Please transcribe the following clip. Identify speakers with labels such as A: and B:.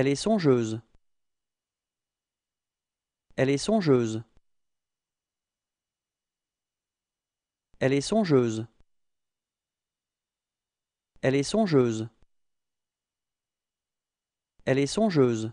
A: Elle est songeuse. Elle est songeuse. Elle est songeuse. Elle est songeuse. Elle est songeuse.